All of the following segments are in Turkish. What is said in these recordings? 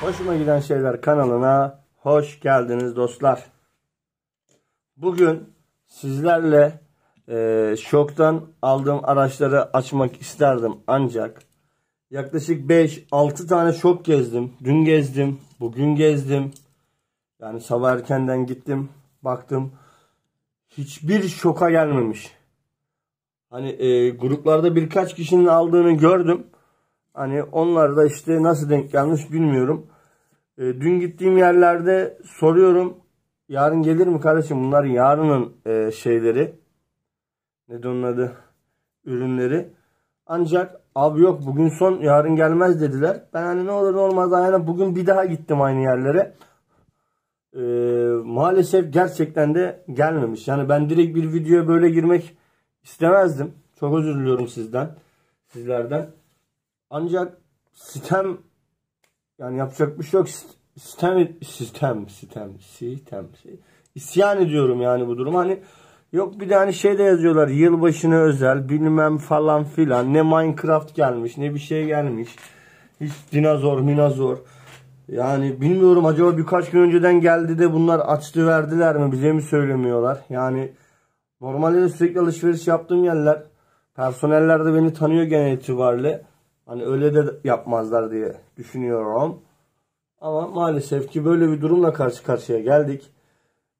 Hoşuma giden şeyler kanalına hoş geldiniz dostlar. Bugün sizlerle e, şoktan aldığım araçları açmak isterdim ancak yaklaşık 5-6 tane şok gezdim. Dün gezdim, bugün gezdim. Yani sabah erkenden gittim, baktım. Hiçbir şoka gelmemiş. Hani e, gruplarda birkaç kişinin aldığını gördüm. Hani onlar da işte nasıl denk gelmiş bilmiyorum. E, dün gittiğim yerlerde soruyorum. Yarın gelir mi kardeşim? Bunlar yarının e, şeyleri. Ne de onun adı? Ürünleri. Ancak abi yok bugün son yarın gelmez dediler. Ben hani ne olur ne olmaz aynen bugün bir daha gittim aynı yerlere. Ee, maalesef gerçekten de gelmemiş. Yani ben direkt bir videoya böyle girmek istemezdim. Çok özür diliyorum sizden. Sizlerden. Ancak sistem yani yapacak bir şey yok. Sistem sistem sistem sistem. İsyan ediyorum yani bu durum. Hani yok bir de hani şey de yazıyorlar yılbaşına özel bilmem falan filan. Ne Minecraft gelmiş ne bir şey gelmiş. Hiç dinozor minozor. Yani bilmiyorum acaba birkaç gün önceden geldi de bunlar açtı verdiler mi bize mi söylemiyorlar. Yani normalde sürekli alışveriş yaptığım yerler personeller de beni tanıyor genel itibariyle. Hani öyle de yapmazlar diye düşünüyorum. Ama maalesef ki böyle bir durumla karşı karşıya geldik.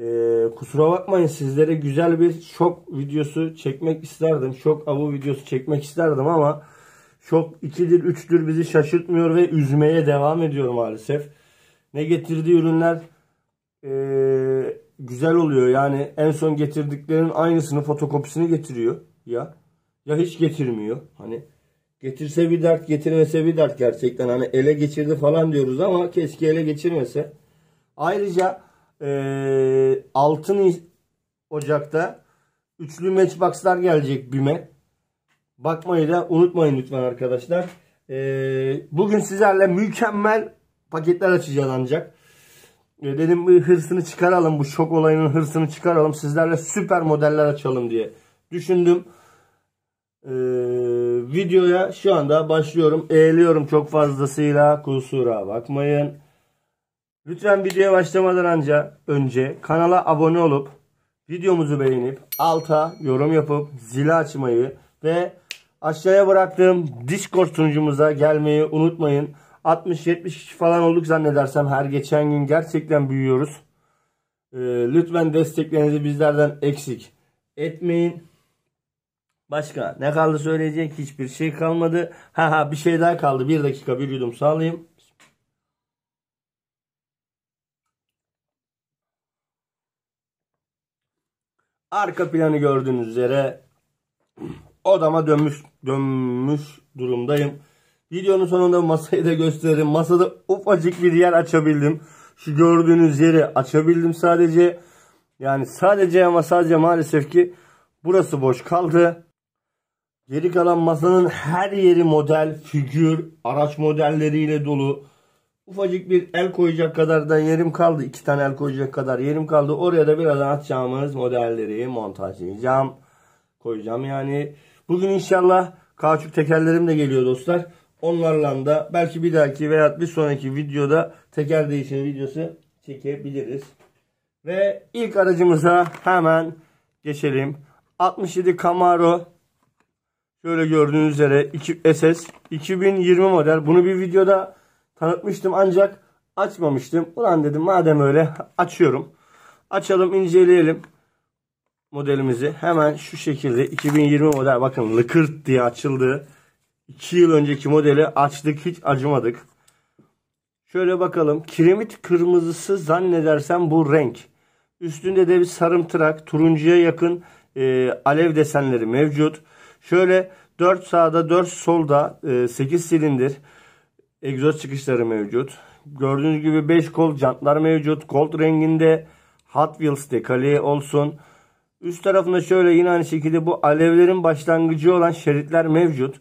Ee, kusura bakmayın sizlere güzel bir şok videosu çekmek isterdim. Şok avu videosu çekmek isterdim ama şok 2'dir 3'tür bizi şaşırtmıyor ve üzmeye devam ediyor maalesef. Ne getirdiği ürünler ee, güzel oluyor. Yani en son getirdiklerinin aynısını fotokopisini getiriyor ya. Ya hiç getirmiyor. Hani Getirse bir dert, getirmese bir dert gerçekten. Hani ele geçirdi falan diyoruz ama keşke ele geçirmese. Ayrıca e, 6 Ocak'ta üçlü matchboxlar gelecek BİM'e. Bakmayı da unutmayın lütfen arkadaşlar. E, bugün sizlerle mükemmel paketler açacağız ancak. E, dedim bu hırsını çıkaralım. Bu şok olayının hırsını çıkaralım. Sizlerle süper modeller açalım diye düşündüm. Eee videoya şu anda başlıyorum. Eğiliyorum çok fazlasıyla. Kusura bakmayın. Lütfen videoya başlamadan anca, önce kanala abone olup videomuzu beğenip alta yorum yapıp zili açmayı ve aşağıya bıraktığım Discord sunucumuza gelmeyi unutmayın. 60-70 kişi falan olduk zannedersem her geçen gün gerçekten büyüyoruz. Ee, lütfen desteklerinizi bizlerden eksik etmeyin. Başka ne kaldı söyleyecek hiçbir şey kalmadı. Ha ha bir şey daha kaldı. Bir dakika bir yudum sağlayayım. Arka planı gördüğünüz üzere odama dönmüş dönmüş durumdayım. Videonun sonunda masayı da gösteririm. Masada ufacık bir yer açabildim. Şu gördüğünüz yeri açabildim sadece. Yani sadece ama sadece maalesef ki burası boş kaldı. Geri kalan masanın her yeri model, figür, araç modelleriyle dolu. Ufacık bir el koyacak kadar da yerim kaldı. İki tane el koyacak kadar yerim kaldı. Oraya da biraz atacağımız modelleri montajlayacağım. Koyacağım yani. Bugün inşallah kauçuk tekerlerim de geliyor dostlar. Onlarla da belki bir dahaki veya bir sonraki videoda teker değişimi videosu çekebiliriz. Ve ilk aracımıza hemen geçelim. 67 Camaro Şöyle gördüğünüz üzere 2 SS 2020 model. Bunu bir videoda tanıtmıştım ancak açmamıştım. Ulan dedim madem öyle açıyorum. Açalım inceleyelim modelimizi. Hemen şu şekilde 2020 model bakın lıkırt diye açıldı. 2 yıl önceki modeli açtık hiç acımadık. Şöyle bakalım. Kiremit kırmızısı zannedersem bu renk. Üstünde de bir sarımtırak, turuncuya yakın e, alev desenleri mevcut. Şöyle 4 sağda 4 solda 8 e, silindir egzoz çıkışları mevcut. Gördüğünüz gibi 5 kol jantlar mevcut. Gold renginde Hot Wheels dekaleye olsun. Üst tarafında şöyle yine aynı şekilde bu alevlerin başlangıcı olan şeritler mevcut.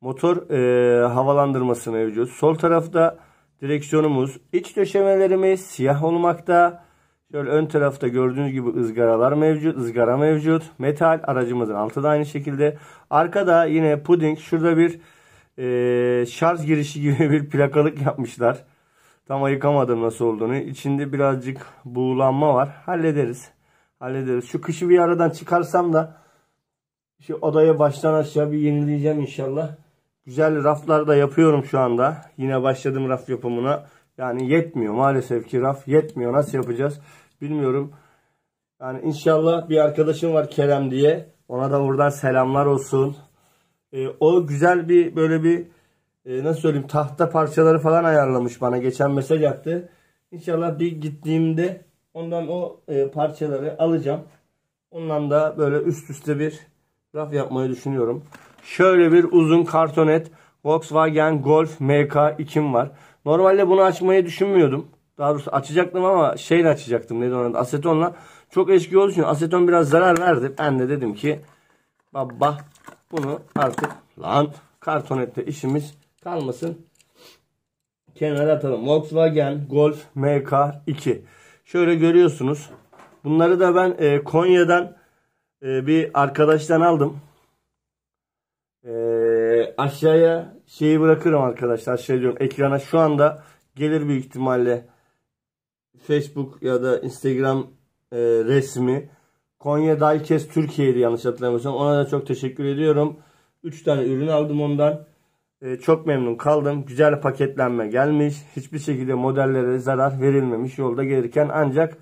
Motor e, havalandırması mevcut. Sol tarafta direksiyonumuz. iç döşemelerimiz siyah olmakta. Şöyle ön tarafta gördüğünüz gibi ızgaralar mevcut. ızgara mevcut. Metal aracımızın altı da aynı şekilde. Arkada yine puding. Şurada bir e, şarj girişi gibi bir plakalık yapmışlar. Tam ayıkamadım nasıl olduğunu. İçinde birazcık buğulanma var. Hallederiz. Hallederiz. Şu kışı bir aradan çıkarsam da şu odaya baştan aşağı bir yenileyeceğim inşallah. Güzel raflar da yapıyorum şu anda. Yine başladım raf yapımına. Yani yetmiyor maalesef ki raf yetmiyor. Nasıl yapacağız bilmiyorum. Yani inşallah bir arkadaşım var Kerem diye. Ona da buradan selamlar olsun. Ee, o güzel bir böyle bir e, nasıl söyleyeyim tahta parçaları falan ayarlamış bana. Geçen mesaj attı. İnşallah bir gittiğimde ondan o e, parçaları alacağım. Ondan da böyle üst üste bir raf yapmayı düşünüyorum. Şöyle bir uzun kartonet. Volkswagen Golf MK2'm var. Normalde bunu açmayı düşünmüyordum. Daha doğrusu açacaktım ama şeyle açacaktım neydi onun asetonla. Çok eski olduğu için aseton biraz zarar verdi. Ben de dedim ki baba bunu artık lan kartonette işimiz kalmasın. Kenara atalım. Volkswagen Golf MK2. Şöyle görüyorsunuz. Bunları da ben e, Konya'dan e, bir arkadaştan aldım aşağıya şeyi bırakırım arkadaşlar. Aşağıya diyorum ekrana şu anda gelir büyük ihtimalle Facebook ya da Instagram e, resmi. Konya Daikes Türkiye'ydi yanlış hatırlamıyorsam. Ona da çok teşekkür ediyorum. 3 tane ürün aldım ondan. E, çok memnun kaldım. Güzel paketlenme gelmiş. Hiçbir şekilde modellere zarar verilmemiş yolda gelirken. Ancak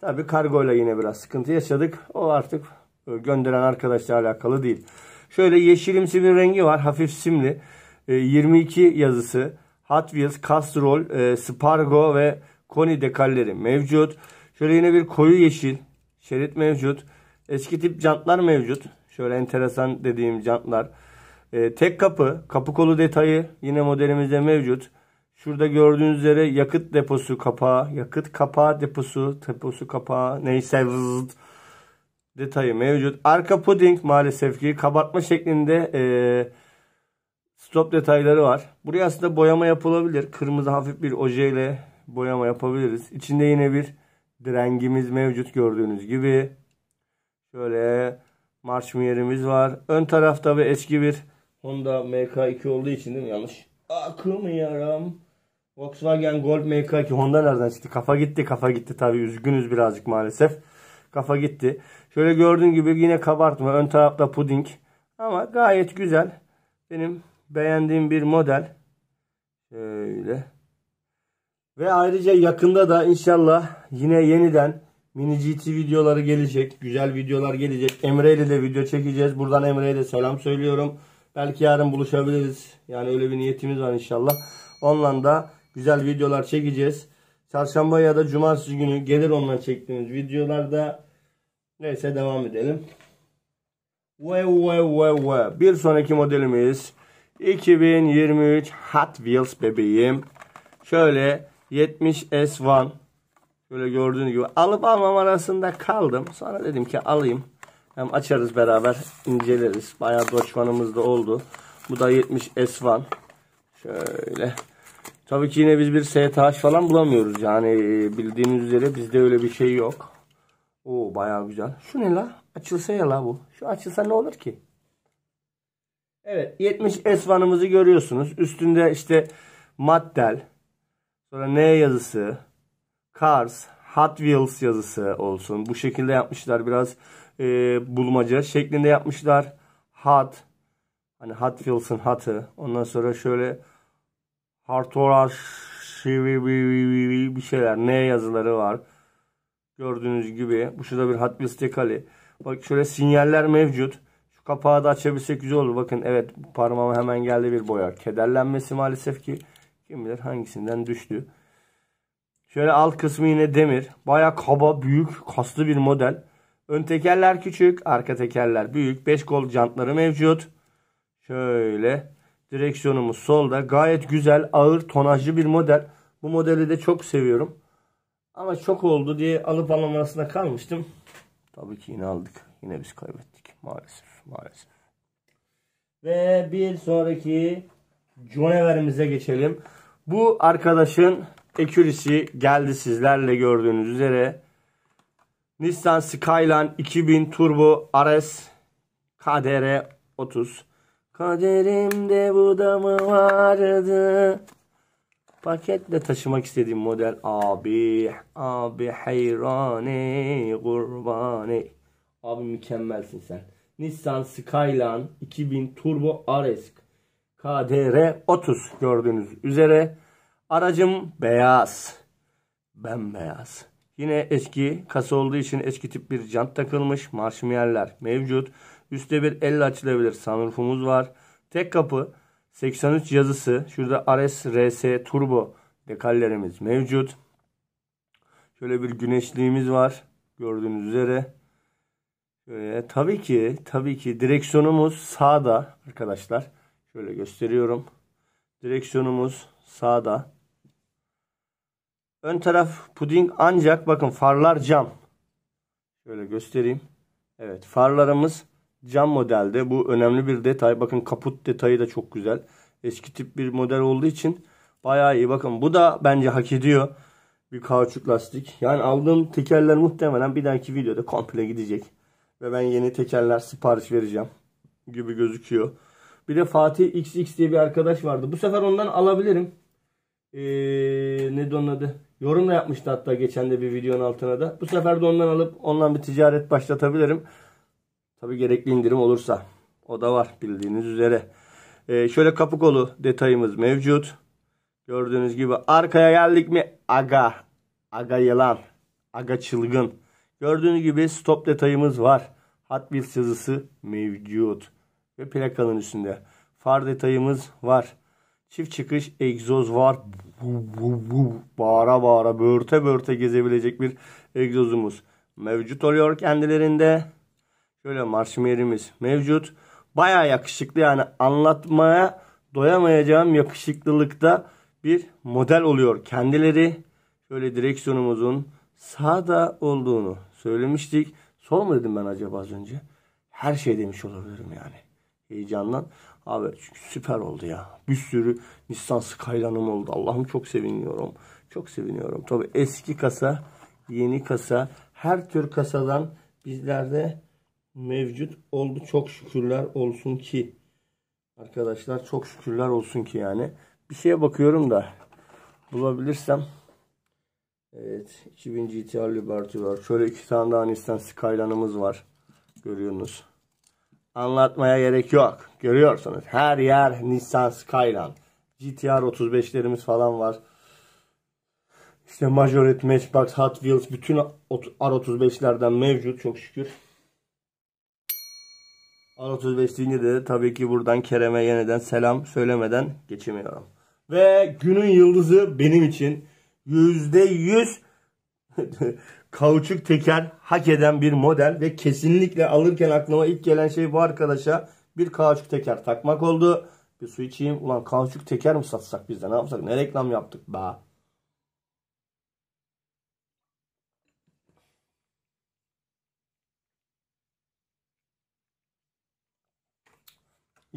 tabi kargoyla yine biraz sıkıntı yaşadık. O artık e, gönderen arkadaşla alakalı değil. Şöyle yeşilimsi bir rengi var. Hafif simli. 22 ee, yazısı. Hot Wheels, Castrol, e, Spargo ve Koni dekalleri mevcut. Şöyle yine bir koyu yeşil şerit mevcut. Eski tip jantlar mevcut. Şöyle enteresan dediğim jantlar. Ee, tek kapı, kapı kolu detayı yine modelimizde mevcut. Şurada gördüğünüz üzere yakıt deposu kapağı, yakıt kapağı deposu, deposu kapağı neyse vızıt detayı mevcut. Arka puding maalesef ki kabartma şeklinde e, stop detayları var. Buraya aslında boyama yapılabilir. Kırmızı hafif bir ile boyama yapabiliriz. İçinde yine bir direngimiz mevcut gördüğünüz gibi. Şöyle marşmiyerimiz var. Ön tarafta ve eski bir Honda MK2 olduğu için değil mi? Yanlış. Akımıyorum. Volkswagen Golf MK2 Honda nereden çıktı? Kafa gitti kafa gitti tabi üzgünüz birazcık maalesef. Kafa gitti. Şöyle gördüğün gibi yine kabartma. Ön tarafta puding. Ama gayet güzel. Benim beğendiğim bir model. Şöyle. Ve ayrıca yakında da inşallah yine yeniden mini GT videoları gelecek. Güzel videolar gelecek. Emre ile de video çekeceğiz. Buradan Emre'ye de selam söylüyorum. Belki yarın buluşabiliriz. Yani öyle bir niyetimiz var inşallah. Onunla da güzel videolar çekeceğiz. Çarşamba ya da cumartesi günü gelir ondan çektiğimiz videolarda Neyse devam edelim. Ve ve ve ve. Bir sonraki modelimiz 2023 Hot Wheels bebeğim. Şöyle 70S1. Şöyle gördüğünüz gibi alıp almam arasında kaldım. Sonra dedim ki alayım. Hem açarız beraber inceleriz. Bayağı doçmanımız da oldu. Bu da 70S1. Şöyle. Tabii ki yine biz bir STH falan bulamıyoruz. Yani bildiğiniz üzere bizde öyle bir şey yok. Oo bayağı güzel. Şu ne la? Açılsa ya la bu. Şu açılsa ne olur ki? Evet 70 esvanımızı görüyorsunuz. Üstünde işte Mattel, sonra ne yazısı, Cars, Hot Wheels yazısı olsun. Bu şekilde yapmışlar biraz e, bulmaca şeklinde yapmışlar. Hot, hani Hot Wheels'ın hatı. Ondan sonra şöyle Hartoraş bir şeyler Ne yazıları var. Gördüğünüz gibi. Bu şurada bir Hot Wheels tekali. Bak şöyle sinyaller mevcut. Şu kapağı da açabilsek güzel olur. Bakın evet parmağıma hemen geldi bir boya. Kederlenmesi maalesef ki kim bilir hangisinden düştü. Şöyle alt kısmı yine demir. Baya kaba, büyük, kaslı bir model. Ön tekerler küçük, arka tekerler büyük. 5 kol jantları mevcut. Şöyle. Direksiyonumuz solda. Gayet güzel, ağır, tonajlı bir model. Bu modeli de çok seviyorum. Ama çok oldu diye alıp almam kalmıştım. Tabii ki yine aldık. Yine biz kaybettik. Maalesef. Maalesef. Ve bir sonraki Jonever'imize geçelim. Bu arkadaşın ekürisi geldi sizlerle gördüğünüz üzere. Nissan Skyline 2000 Turbo RS KDR 30. Kaderimde bu da mı vardı? Paketle taşımak istediğim model abi, abi hayrane, gurbane. Abi mükemmelsin sen. Nissan Skyline 2000 Turbo RS KDR 30 gördüğünüz üzere. Aracım beyaz. Bembeyaz. Yine eski kasa olduğu için eski tip bir jant takılmış. Marşmiyerler mevcut. üstte bir el açılabilir sunroofumuz var. Tek kapı 83 yazısı. Şurada RS, RS, turbo dekallerimiz mevcut. Şöyle bir güneşliğimiz var. Gördüğünüz üzere. Şöyle, tabii ki tabii ki direksiyonumuz sağda arkadaşlar. Şöyle gösteriyorum. Direksiyonumuz sağda. Ön taraf puding ancak bakın farlar cam. Şöyle göstereyim. Evet farlarımız cam modelde bu önemli bir detay. Bakın kaput detayı da çok güzel. Eski tip bir model olduğu için bayağı iyi. Bakın bu da bence hak ediyor. Bir kauçuk lastik. Yani aldığım tekerler muhtemelen bir dahaki videoda komple gidecek. Ve ben yeni tekerler sipariş vereceğim. Gibi gözüküyor. Bir de Fatih XX diye bir arkadaş vardı. Bu sefer ondan alabilirim. Ee, ne onun adı? Yorum da yapmıştı hatta geçen de bir videonun altına da. Bu sefer de ondan alıp ondan bir ticaret başlatabilirim. Tabi gerekli indirim olursa. O da var bildiğiniz üzere. Ee, şöyle kapı kolu detayımız mevcut. Gördüğünüz gibi arkaya geldik mi? Aga. Aga yılan. Aga çılgın. Gördüğünüz gibi stop detayımız var. Hot Wheels yazısı mevcut. Ve plakanın üstünde. Far detayımız var. Çift çıkış egzoz var. Bağıra bağıra börte börte gezebilecek bir egzozumuz mevcut oluyor kendilerinde. Şöyle marşmerimiz mevcut. Baya yakışıklı yani anlatmaya doyamayacağım yakışıklılıkta bir model oluyor. Kendileri şöyle direksiyonumuzun sağda olduğunu söylemiştik. Sol mu dedim ben acaba az önce? Her şey demiş olabilirim yani. Heyecandan. Abi çünkü süper oldu ya. Bir sürü Nissan Skyline'ım oldu. Allah'ım çok seviniyorum. Çok seviniyorum. Tabii eski kasa, yeni kasa, her tür kasadan bizlerde mevcut oldu. Çok şükürler olsun ki arkadaşlar çok şükürler olsun ki yani. Bir şeye bakıyorum da bulabilirsem Evet 2000 GTR Liberty var. Şöyle iki tane daha Nissan Skyline'ımız var. Görüyorsunuz. Anlatmaya gerek yok. Görüyorsunuz. Her yer Nissan Skyline. GTR 35'lerimiz falan var. İşte Majorette, Matchbox, Hot Wheels bütün R35'lerden mevcut çok şükür. A35 de tabii ki buradan Kerem'e yeniden selam söylemeden geçemiyorum. Ve günün yıldızı benim için %100 kauçuk teker hak eden bir model ve kesinlikle alırken aklıma ilk gelen şey bu arkadaşa bir kauçuk teker takmak oldu. Bir su içeyim. Ulan kauçuk teker mi satsak biz de ne yapsak? Ne reklam yaptık be?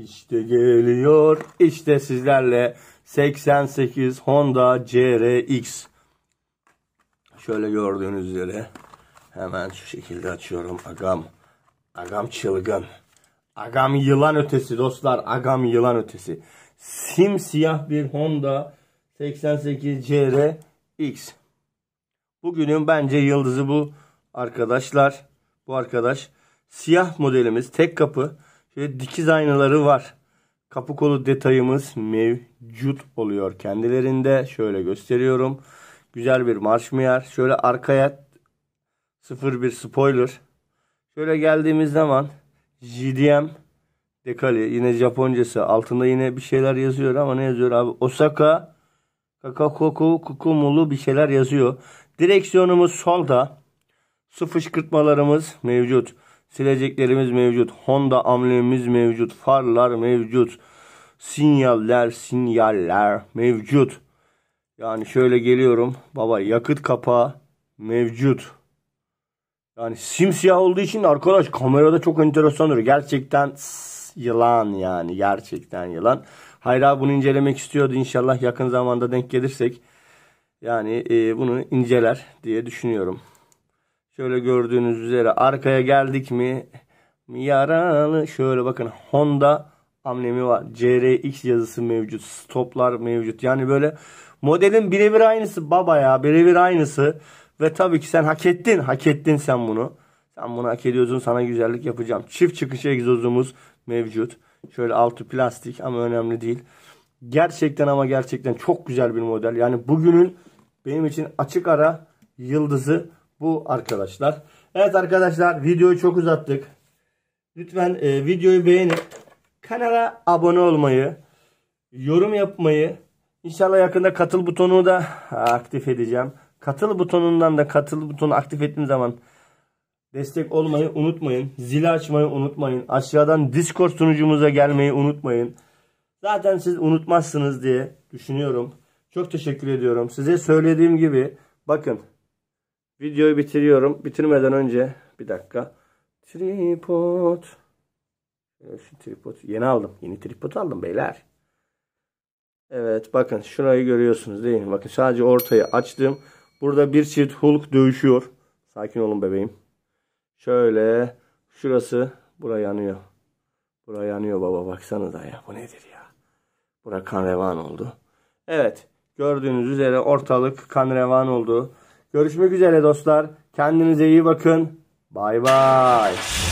İşte geliyor işte sizlerle 88 Honda CRX şöyle gördüğünüz üzere hemen şu şekilde açıyorum agam agam çılgın agam yılan ötesi dostlar agam yılan ötesi simsiyah bir Honda 88 CRX bugünün bence yıldızı bu arkadaşlar bu arkadaş siyah modelimiz tek kapı Şöyle dikiz aynaları var. Kapı kolu detayımız mevcut oluyor kendilerinde. Şöyle gösteriyorum. Güzel bir marşmiyer. Şöyle arkaya 01 spoiler. Şöyle geldiğimiz zaman JDM dekali yine Japoncası altında yine bir şeyler yazıyor ama ne yazıyor abi? Osaka Kakakoku Kukumulu bir şeyler yazıyor. Direksiyonumuz solda. Su fışkırtmalarımız mevcut. Sileceklerimiz mevcut. Honda amblemimiz mevcut. Farlar mevcut. Sinyaller, sinyaller mevcut. Yani şöyle geliyorum. Baba yakıt kapağı mevcut. Yani simsiyah olduğu için arkadaş kamerada çok enteresan duruyor. Gerçekten yılan yani gerçekten yılan. Hayır abi bunu incelemek istiyordu inşallah yakın zamanda denk gelirsek. Yani e, bunu inceler diye düşünüyorum. Şöyle gördüğünüz üzere arkaya geldik mi yaralı şöyle bakın Honda amblemi var. CRX yazısı mevcut. Stoplar mevcut. Yani böyle modelin birebir aynısı baba ya. Birebir aynısı. Ve tabii ki sen hak ettin. Hak ettin sen bunu. Sen bunu hak ediyorsun. Sana güzellik yapacağım. Çift çıkış egzozumuz mevcut. Şöyle altı plastik ama önemli değil. Gerçekten ama gerçekten çok güzel bir model. Yani bugünün benim için açık ara yıldızı bu arkadaşlar. Evet arkadaşlar videoyu çok uzattık. Lütfen e, videoyu beğenip kanala abone olmayı, yorum yapmayı, inşallah yakında katıl butonu da aktif edeceğim. Katıl butonundan da katıl butonu aktif ettiğim zaman destek olmayı unutmayın. Zili açmayı unutmayın. Aşağıdan Discord sunucumuza gelmeyi unutmayın. Zaten siz unutmazsınız diye düşünüyorum. Çok teşekkür ediyorum. Size söylediğim gibi bakın Videoyu bitiriyorum. Bitirmeden önce bir dakika. Tripod. Şu tripod. Yeni aldım. Yeni tripod aldım beyler. Evet bakın şurayı görüyorsunuz değil mi? Bakın sadece ortayı açtım. Burada bir çift Hulk dövüşüyor. Sakin olun bebeğim. Şöyle şurası bura yanıyor. Bura yanıyor baba baksanıza ya. Bu nedir ya? Bura kan revan oldu. Evet gördüğünüz üzere ortalık kan revan oldu. Görüşmek üzere dostlar. Kendinize iyi bakın. Bay bay.